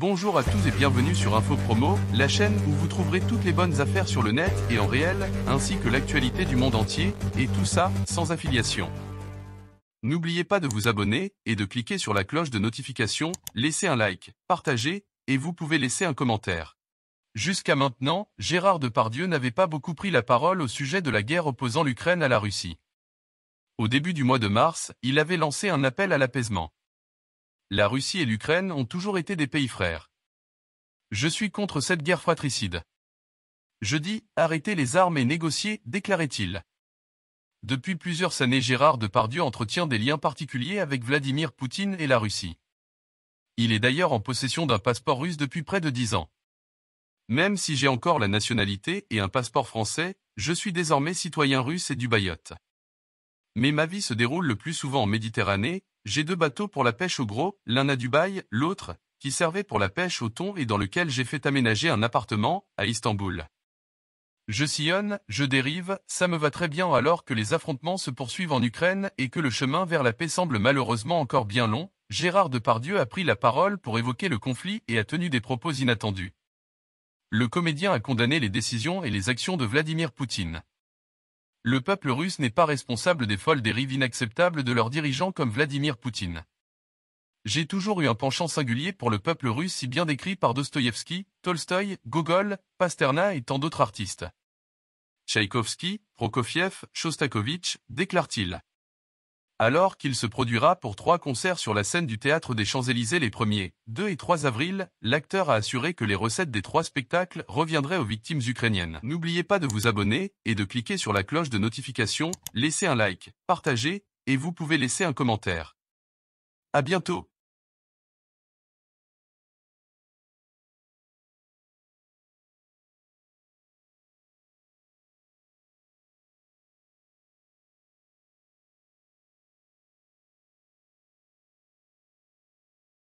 Bonjour à tous et bienvenue sur Info Promo, la chaîne où vous trouverez toutes les bonnes affaires sur le net et en réel, ainsi que l'actualité du monde entier, et tout ça sans affiliation. N'oubliez pas de vous abonner et de cliquer sur la cloche de notification, laissez un like, partagez, et vous pouvez laisser un commentaire. Jusqu'à maintenant, Gérard Depardieu n'avait pas beaucoup pris la parole au sujet de la guerre opposant l'Ukraine à la Russie. Au début du mois de mars, il avait lancé un appel à l'apaisement la Russie et l'Ukraine ont toujours été des pays frères. Je suis contre cette guerre fratricide. Je dis, arrêtez les armes et négociez, déclarait-il. Depuis plusieurs années, Gérard Depardieu entretient des liens particuliers avec Vladimir Poutine et la Russie. Il est d'ailleurs en possession d'un passeport russe depuis près de dix ans. Même si j'ai encore la nationalité et un passeport français, je suis désormais citoyen russe et du Bayotte. Mais ma vie se déroule le plus souvent en Méditerranée, j'ai deux bateaux pour la pêche au gros, l'un à Dubaï, l'autre, qui servait pour la pêche au thon et dans lequel j'ai fait aménager un appartement, à Istanbul. Je sillonne, je dérive, ça me va très bien alors que les affrontements se poursuivent en Ukraine et que le chemin vers la paix semble malheureusement encore bien long, Gérard Depardieu a pris la parole pour évoquer le conflit et a tenu des propos inattendus. Le comédien a condamné les décisions et les actions de Vladimir Poutine le peuple russe n'est pas responsable des folles dérives inacceptables de leurs dirigeants comme Vladimir Poutine. J'ai toujours eu un penchant singulier pour le peuple russe si bien décrit par Dostoïevski, Tolstoï, Gogol, Pasterna et tant d'autres artistes. Tchaïkovski, Prokofiev, Shostakovich, déclare-t-il alors qu'il se produira pour trois concerts sur la scène du Théâtre des Champs-Élysées les 1er, 2 et 3 avril, l'acteur a assuré que les recettes des trois spectacles reviendraient aux victimes ukrainiennes. N'oubliez pas de vous abonner et de cliquer sur la cloche de notification, laissez un like, partager, et vous pouvez laisser un commentaire. À bientôt